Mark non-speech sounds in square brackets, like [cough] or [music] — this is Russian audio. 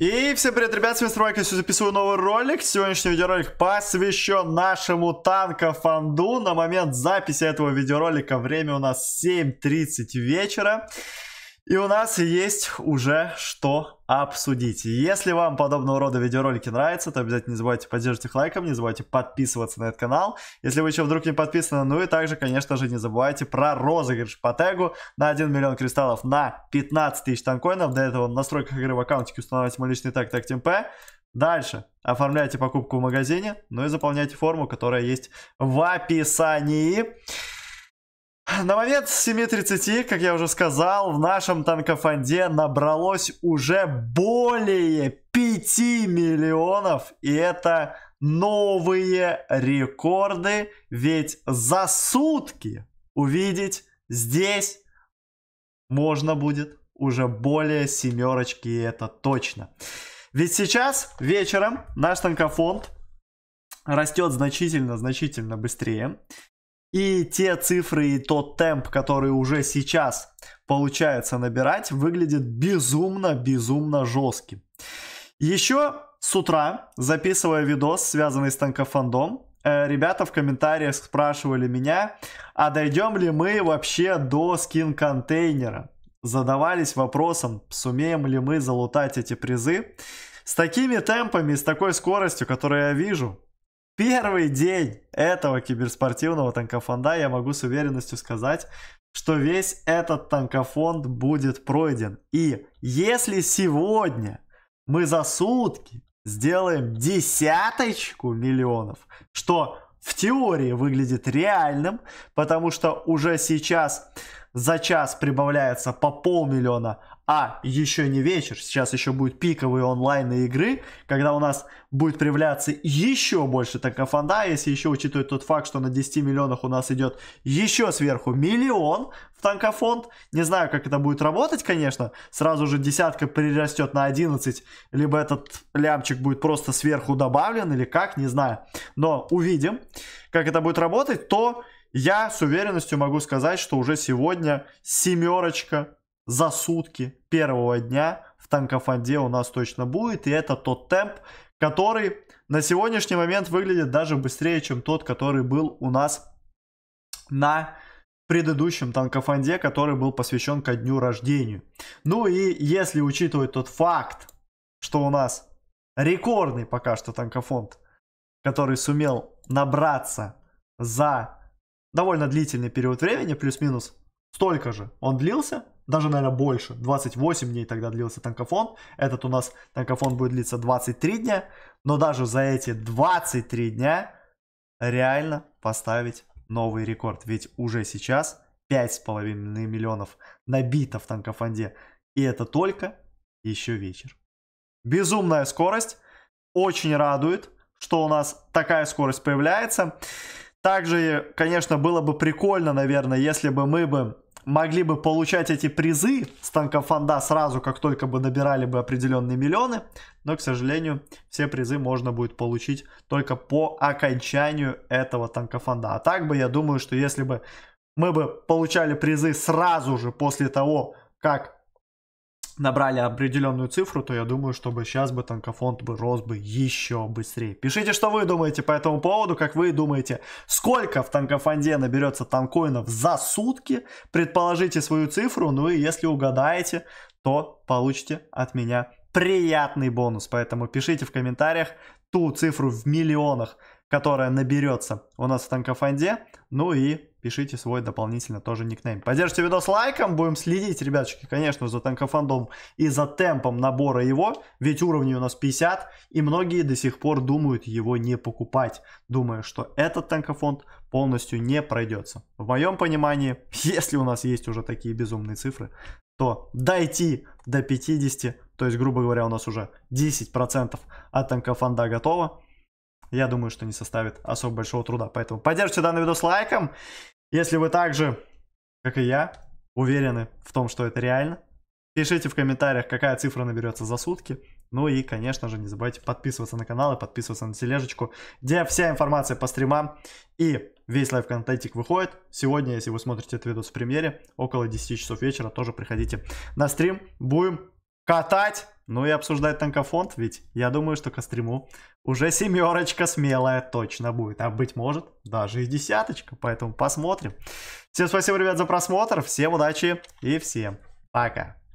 И всем привет, ребят, с вами Майк, я записываю новый ролик. Сегодняшний видеоролик посвящен нашему танкофанду. На момент записи этого видеоролика время у нас 7.30 вечера. И у нас есть уже что обсудить. Если вам подобного рода видеоролики нравятся, то обязательно не забывайте поддерживать их лайком, не забывайте подписываться на этот канал, если вы еще вдруг не подписаны. Ну и также, конечно же, не забывайте про розыгрыш по тегу на 1 миллион кристаллов на 15 тысяч танкоинов. До этого в настройках игры в аккаунтике устанавливайте мой личный тег ТегТМП. Дальше оформляйте покупку в магазине, ну и заполняйте форму, которая есть в описании. На момент 7.30, как я уже сказал, в нашем танкофонде набралось уже более 5 миллионов. И это новые рекорды, ведь за сутки увидеть здесь можно будет уже более семерочки, и это точно. Ведь сейчас вечером наш танкофонд растет значительно-значительно быстрее. И те цифры и тот темп, который уже сейчас получается набирать, выглядит безумно-безумно жестким. Еще с утра, записывая видос, связанный с танкофандом, э, ребята в комментариях спрашивали меня, а дойдем ли мы вообще до скин-контейнера? Задавались вопросом, сумеем ли мы залутать эти призы. С такими темпами, с такой скоростью, которую я вижу, первый день этого киберспортивного танкофонда я могу с уверенностью сказать, что весь этот танкофонд будет пройден. И если сегодня мы за сутки сделаем десяточку миллионов, что в теории выглядит реальным, потому что уже сейчас за час прибавляется по полмиллиона, а еще не вечер, сейчас еще будут пиковые онлайн игры, когда у нас будет проявляться еще больше такофонда, если еще учитывать тот факт, что на 10 миллионах у нас идет еще сверху миллион в танкофонд. Не знаю, как это будет работать, конечно, сразу же десятка прирастет на 11, либо этот лямчик будет просто сверху добавлен или как, не знаю. Но увидим, как это будет работать, то я с уверенностью могу сказать, что уже сегодня семерочка за сутки первого дня в танкофонде у нас точно будет. И это тот темп, который на сегодняшний момент выглядит даже быстрее, чем тот, который был у нас на предыдущем танкофонде, который был посвящен ко дню рождения. Ну и если учитывать тот факт, что у нас рекордный пока что танкофонд, который сумел набраться за довольно длительный период времени, плюс-минус столько же он длился, даже, наверное, больше, 28 дней тогда длился танкофон, этот у нас танкофон будет длиться 23 дня, но даже за эти 23 дня реально поставить новый рекорд, ведь уже сейчас 5,5 миллионов набито в танкофонде, и это только еще вечер. Безумная скорость, очень радует, что у нас такая скорость появляется. Также, конечно, было бы прикольно, наверное, если бы мы бы могли бы получать эти призы с танкофонда сразу, как только бы набирали бы определенные миллионы. Но, к сожалению, все призы можно будет получить только по окончанию этого танкофонда. А так бы, я думаю, что если бы мы бы получали призы сразу же после того, как набрали определенную цифру, то я думаю, чтобы сейчас бы танкофонд бы рос бы еще быстрее. Пишите, что вы думаете по этому поводу, как вы думаете, сколько в танкофонде наберется танкоинов за сутки, предположите свою цифру, ну и если угадаете, то получите от меня приятный бонус. Поэтому пишите в комментариях ту цифру в миллионах, которая наберется у нас в танкофанде. Ну и пишите свой дополнительно тоже никнейм. Поддержите видос лайком, будем следить, ребяточки, конечно, за танкофандом и за темпом набора его, ведь уровни у нас 50, и многие до сих пор думают его не покупать, думая, что этот танкофонд полностью не пройдется. В моем понимании, [laughs] если у нас есть уже такие безумные цифры, то дойти до 50, то есть, грубо говоря, у нас уже 10% от танкофанда готово, я думаю, что не составит особо большого труда. Поэтому поддержите данный видос лайком, если вы также, как и я, уверены в том, что это реально. Пишите в комментариях, какая цифра наберется за сутки. Ну и, конечно же, не забывайте подписываться на канал и подписываться на тележечку, где вся информация по стримам и весь лайв-контентик выходит. Сегодня, если вы смотрите этот видос в премьере, около 10 часов вечера тоже приходите на стрим. Будем катать ну и обсуждать танкофонд, ведь я думаю, что к уже семерочка смелая точно будет, а быть может даже и десяточка, поэтому посмотрим. Всем спасибо, ребят, за просмотр, всем удачи и всем пока.